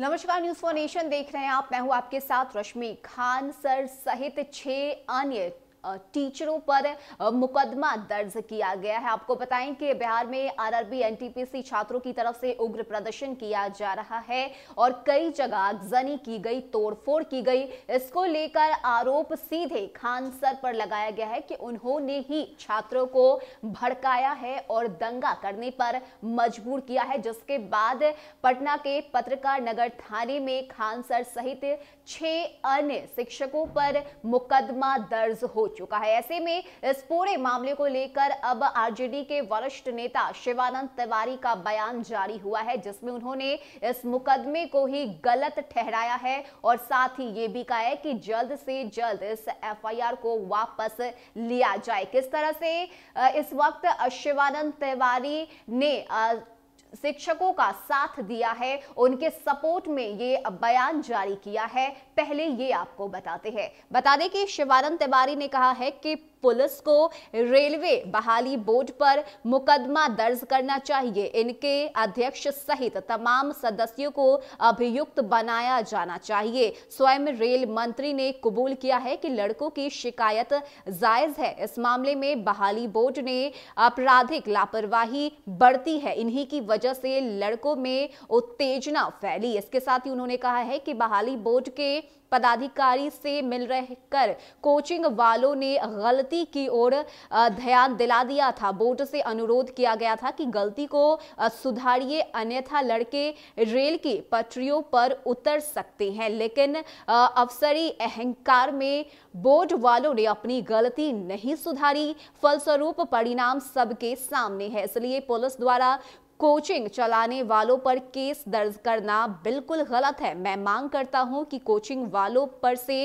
नमस्कार news for nation देख रहे हैं आप मैं हूं आपके साथ रश्मि खान सर सहित छह अन्य टीचरों पर मुकदमा दर्ज किया गया है आपको बताएं कि बिहार में आरआरबी एनटीपीसी छात्रों की तरफ से उग्र प्रदर्शन किया जा रहा है और कई जगह आगजनी की गई तोड़फोड़ की गई इसको लेकर आरोप सीधे खान सर पर लगाया गया है कि उन्होंने ही छात्रों को भड़काया है और दंगा करने पर मजबूर किया है जिसके बाद पटना के पत्रकार नगर थाने में खान सर सहित छह अन्य शिक्षकों पर मुकदमा दर्ज हो चुका है ऐसे में इस पूरे मामले को लेकर अब आरजेडी के वरिष्ठ नेता शिवानंद तिवारी का बयान जारी हुआ है जिसमें उन्होंने इस मुकदमे को ही गलत ठहराया है और साथ ही ये भी कहा है कि जल्द से जल्द इस एफआईआर को वापस लिया जाए किस तरह से इस वक्त शिवानंद तिवारी ने शिक्षकों का साथ दिया है उनके सपोर्ट में ये बयान जारी किया है पहले ये आपको बताते हैं बता दें कि शिवानंद तिवारी ने कहा है कि पुलिस को रेलवे बहाली बोर्ड पर मुकदमा दर्ज करना चाहिए इनके अध्यक्ष सहित तमाम सदस्यों को अभियुक्त बनाया जाना चाहिए स्वयं रेल मंत्री ने कबूल किया है कि लड़कों की शिकायत जायज है इस मामले में बहाली बोर्ड ने आपराधिक लापरवाही बढ़ती है इन्हीं की वजह से लड़कों में उत्तेजना फैली इसके साथ ही उन्होंने कहा है कि बहाली बोर्ड के पदाधिकारी से मिल रहे कर कोचिंग वालों ने गलती की ओर ध्यान दिला दिया था बोर्ड से अनुरोध किया गया था कि गलती को सुधारिए अन्यथा लड़के रेल की पटरियों पर उतर सकते हैं लेकिन अफसरी अहंकार में बोर्ड वालों ने अपनी गलती नहीं सुधारी फलस्वरूप परिणाम सबके सामने है इसलिए पुलिस द्वारा कोचिंग चलाने वालों पर केस दर्ज करना बिल्कुल गलत है मैं मांग करता हूं कि कोचिंग वालों पर से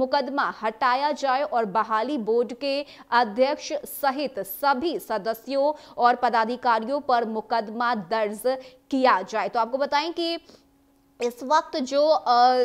मुकदमा हटाया जाए और बहाली बोर्ड के अध्यक्ष सहित सभी सदस्यों और पदाधिकारियों पर मुकदमा दर्ज किया जाए तो आपको बताएं कि इस वक्त जो आ,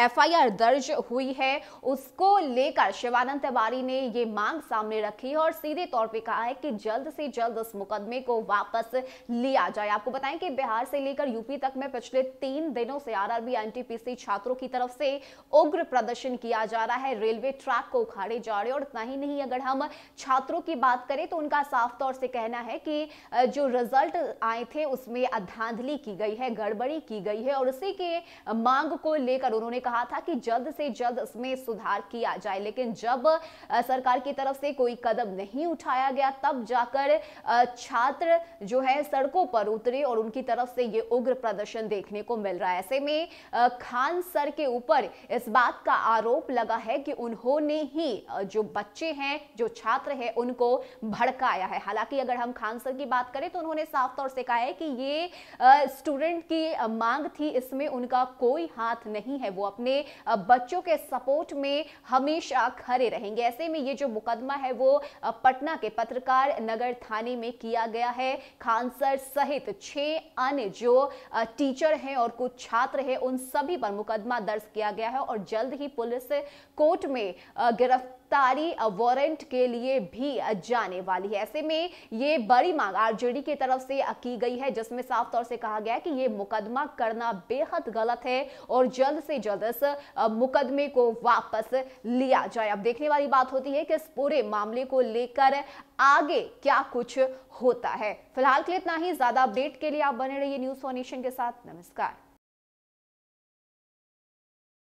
एफआईआर दर्ज हुई है उसको लेकर शिवानंद तिवारी ने ये मांग सामने रखी है और सीधे तौर पे कहा है कि जल्द से जल्द उस मुकदमे को वापस लिया जाए आपको बताएं कि बिहार से लेकर यूपी तक में पिछले तीन दिनों से आरआरबी एनटीपीसी छात्रों की तरफ से उग्र प्रदर्शन किया जा रहा है रेलवे ट्रैक को उखाड़े जा रहे और इतना ही नहीं अगर हम छात्रों की बात करें तो उनका साफ तौर से कहना है कि जो रिजल्ट आए थे उसमें अधांधली की गई है गड़बड़ी की गई है और उसी के मांग को लेकर उन्होंने कहा था कि जल्द से जल्द इसमें सुधार किया जाए लेकिन जब सरकार की तरफ से कोई कदम नहीं उठाया गया तब जाकर छात्र जो है सड़कों पर उतरे और उनकी तरफ से ये उग्र प्रदर्शन देखने को मिल रहा है ऐसे में खान सर के ऊपर इस बात का आरोप लगा है कि उन्होंने ही जो बच्चे हैं जो छात्र हैं उनको भड़काया है हालांकि अगर हम खान सर की बात करें तो उन्होंने साफ तौर से कहा है कि ये स्टूडेंट की मांग थी इसमें उनका कोई हाथ नहीं है वो अपने बच्चों के सपोर्ट में हमेशा खड़े रहेंगे ऐसे में ये जो मुकदमा है वो पटना के पत्रकार नगर थाने में किया गया है खानसर सहित छह अन्य जो टीचर हैं और कुछ छात्र हैं उन सभी पर मुकदमा दर्ज किया गया है और जल्द ही पुलिस कोर्ट में गिरफ्तारी वारंट के लिए भी जाने वाली है ऐसे में ये बड़ी मांग आरजेडी की तरफ से की गई है जिसमें साफ तौर से कहा गया है कि ये मुकदमा करना बेहद गलत है और जल्द से जल्द इस मुकदमे को वापस लिया जाए अब देखने वाली बात होती है कि इस पूरे मामले को लेकर आगे क्या कुछ होता है फिलहाल के लिए इतना ही ज्यादा अपडेट के लिए आप बने रहिए न्यूज फॉर नेशन के साथ नमस्कार